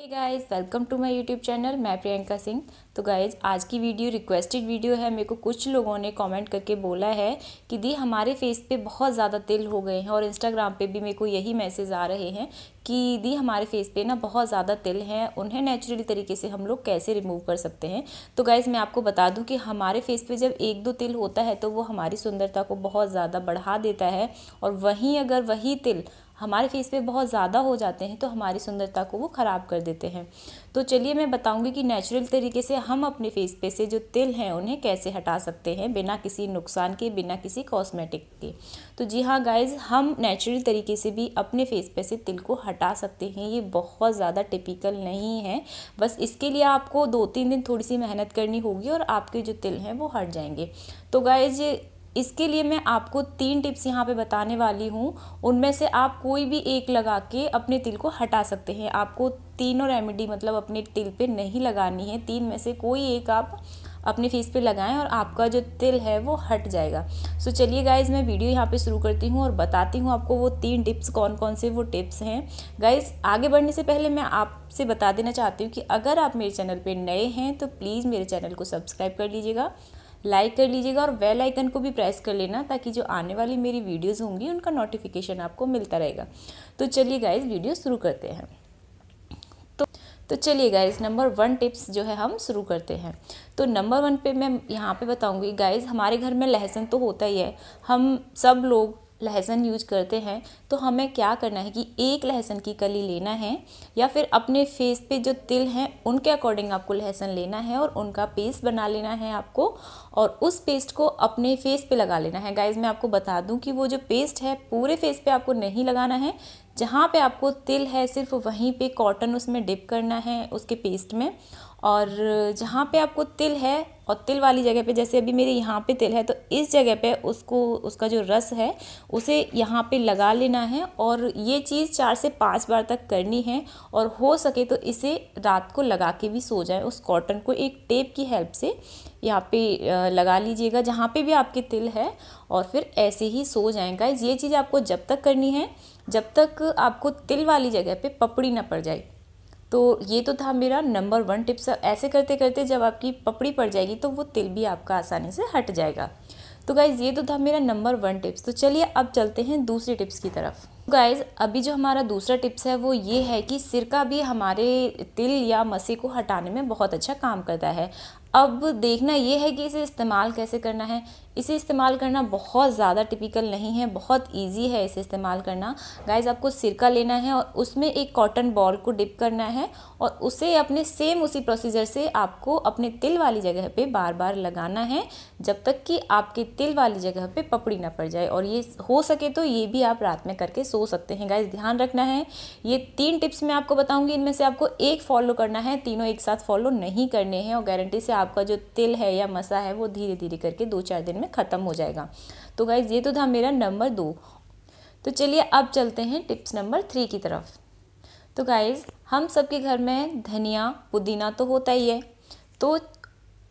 hey guys welcome to my YouTube channel मैं प्रियंका सिंह तो guys आज की वीडियो रिक्वेस्टेड वीडियो है मेरे को कुछ लोगों ने कमेंट करके बोला है कि दी हमारे फेस पे बहुत ज़्यादा तिल हो गए हैं और इंस्टाग्राम पे भी मेरे को यही मैसेज आ रहे हैं कि दी हमारे फेस पे ना बहुत ज़्यादा तिल हैं उन्हें नेचुरल तरीके से हम लोग कैसे रिमूव कर सकते हैं तो गाइज़ मैं आपको बता दूँ कि हमारे फेस पर जब एक दो तिल होता है तो वो हमारी सुंदरता को बहुत ज़्यादा बढ़ा देता है और वहीं अगर वही तिल हमारे फेस पे बहुत ज़्यादा हो जाते हैं तो हमारी सुंदरता को वो ख़राब कर देते हैं तो चलिए मैं बताऊँगी कि नेचुरल तरीके से हम अपने फेस पे से जो तिल हैं उन्हें कैसे हटा सकते हैं बिना किसी नुकसान के बिना किसी कॉस्मेटिक के तो जी हाँ गाइज़ हम नेचुरल तरीके से भी अपने फेस पे से तिल को हटा सकते हैं ये बहुत ज़्यादा टिपिकल नहीं है बस इसके लिए आपको दो तीन दिन थोड़ी सी मेहनत करनी होगी और आपके जो तिल हैं वो हट जाएंगे तो गाइज़ इसके लिए मैं आपको तीन टिप्स यहाँ पे बताने वाली हूँ उनमें से आप कोई भी एक लगा के अपने तिल को हटा सकते हैं आपको तीनों रेमेडी मतलब अपने तिल पे नहीं लगानी है तीन में से कोई एक आप अपने फेस पे लगाएं और आपका जो तिल है वो हट जाएगा सो so, चलिए गाइज मैं वीडियो यहाँ पे शुरू करती हूँ और बताती हूँ आपको वो तीन टिप्स कौन कौन से वो टिप्स हैं गाइज आगे बढ़ने से पहले मैं आपसे बता देना चाहती हूँ कि अगर आप मेरे चैनल पर नए हैं तो प्लीज़ मेरे चैनल को सब्सक्राइब कर लीजिएगा लाइक कर लीजिएगा और वेल आइकन को भी प्रेस कर लेना ताकि जो आने वाली मेरी वीडियोज़ होंगी उनका नोटिफिकेशन आपको मिलता रहेगा तो चलिए गाइज वीडियो शुरू करते हैं तो, तो चलिए गाइज नंबर वन टिप्स जो है हम शुरू करते हैं तो नंबर वन पे मैं यहाँ पे बताऊँगी गाइज हमारे घर में लहसुन तो होता ही है हम सब लोग लहसन यूज करते हैं तो हमें क्या करना है कि एक लहसन की कली लेना है या फिर अपने फेस पे जो तिल हैं उनके अकॉर्डिंग आपको लहसन लेना है और उनका पेस्ट बना लेना है आपको और उस पेस्ट को अपने फेस पे लगा लेना है गाइज मैं आपको बता दूं कि वो जो पेस्ट है पूरे फेस पे आपको नहीं लगाना है जहाँ पे आपको तिल है सिर्फ वहीं पे कॉटन उसमें डिप करना है उसके पेस्ट में और जहाँ पे आपको तिल है और तिल वाली जगह पे जैसे अभी मेरे यहाँ पे तिल है तो इस जगह पे उसको उसका जो रस है उसे यहाँ पे लगा लेना है और ये चीज़ चार से पाँच बार तक करनी है और हो सके तो इसे रात को लगा के भी सो जाए उस कॉटन को एक टेप की हेल्प से यहाँ पे लगा लीजिएगा जहाँ पे भी आपके तिल है और फिर ऐसे ही सो जाएगा ये चीज़ आपको जब तक करनी है जब तक आपको तिल वाली जगह पर पपड़ी ना पड़ जाए तो ये तो था मेरा नंबर वन टिप्स ऐसे करते करते जब आपकी पपड़ी पड़ जाएगी तो वो तिल भी आपका आसानी से हट जाएगा तो गाइज़ ये तो था मेरा नंबर वन टिप्स तो चलिए अब चलते हैं दूसरी टिप्स की तरफ गाइज अभी जो हमारा दूसरा टिप्स है वो ये है कि सिरका भी हमारे तिल या मसी को हटाने में बहुत अच्छा काम करता है अब देखना ये है कि इसे इस्तेमाल कैसे करना है इसे इस्तेमाल करना बहुत ज़्यादा टिपिकल नहीं है बहुत इजी है इसे इस्तेमाल करना गाइज आपको सिरका लेना है और उसमें एक कॉटन बॉल को डिप करना है और उसे अपने सेम उसी प्रोसीजर से आपको अपने तिल वाली जगह पे बार बार लगाना है जब तक कि आपके तिल वाली जगह पे पपड़ी ना पड़ जाए और ये हो सके तो ये भी आप रात में करके सो सो सकते हैं गाइज ध्यान रखना है ये तीन टिप्स मैं आपको बताऊंगी इनमें से आपको एक फॉलो करना है तीनों एक साथ फॉलो नहीं करने हैं और गारंटी से आपका जो तिल है या मसा है वो धीरे धीरे करके दो चार दिन में ख़त्म हो जाएगा तो गाइज ये तो था मेरा नंबर दो तो चलिए अब चलते हैं टिप्स नंबर थ्री की तरफ तो गाइज़ हम सबके घर में धनिया पुदीना तो होता ही है तो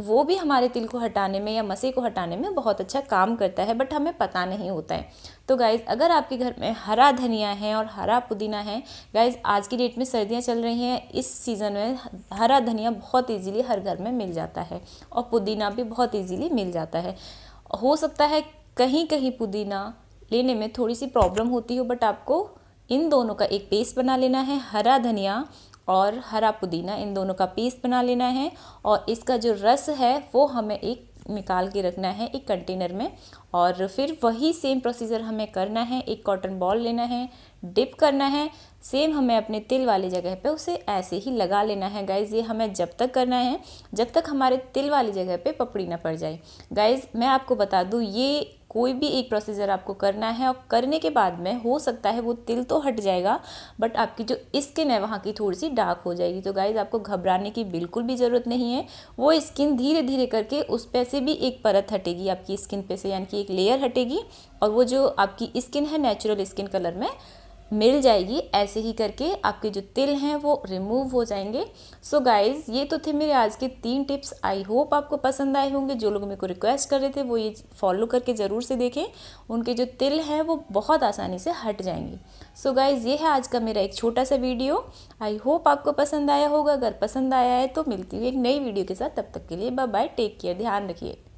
वो भी हमारे तिल को हटाने में या मसे को हटाने में बहुत अच्छा काम करता है बट हमें पता नहीं होता है तो गाइज़ अगर आपके घर में हरा धनिया है और हरा पुदीना है गाइज़ आज की डेट में सर्दियाँ चल रही हैं इस सीज़न में हरा धनिया बहुत इजीली हर घर में मिल जाता है और पुदीना भी बहुत ईजीली मिल जाता है हो सकता है कहीं कहीं पुदीना लेने में थोड़ी सी प्रॉब्लम होती हो बट आपको इन दोनों का एक पेस्ट बना लेना है हरा धनिया और हरा पुदीना इन दोनों का पेस्ट बना लेना है और इसका जो रस है वो हमें एक निकाल के रखना है एक कंटेनर में और फिर वही सेम प्रोसीजर हमें करना है एक कॉटन बॉल लेना है डिप करना है सेम हमें अपने तिल वाली जगह पे उसे ऐसे ही लगा लेना है गाइज़ ये हमें जब तक करना है जब तक हमारे तिल वाली जगह पे पपड़ी ना पड़ जाए गाइज़ मैं आपको बता दूँ ये कोई भी एक प्रोसीजर आपको करना है और करने के बाद में हो सकता है वो तिल तो हट जाएगा बट आपकी जो स्किन है वहाँ की थोड़ी सी डार्क हो जाएगी तो गाइज़ आपको घबराने की बिल्कुल भी ज़रूरत नहीं है वो स्किन धीरे धीरे करके उस पर से भी एक परत हटेगी आपकी स्किन पे से यानी कि एक लेयर हटेगी और वो जो आपकी स्किन है नेचुरल स्किन कलर में मिल जाएगी ऐसे ही करके आपके जो तिल हैं वो रिमूव हो जाएंगे सो so गाइज़ ये तो थे मेरे आज के तीन टिप्स आई होप आपको पसंद आए होंगे जो लोग मेरे को रिक्वेस्ट कर रहे थे वो ये फॉलो करके ज़रूर से देखें उनके जो तिल हैं वो बहुत आसानी से हट जाएंगे सो so गाइज़ ये है आज का मेरा एक छोटा सा वीडियो आई होप आपको पसंद आया होगा अगर पसंद आया है तो मिलती हुई एक नई वीडियो के साथ तब तक के लिए बाय बाय टेक केयर ध्यान रखिए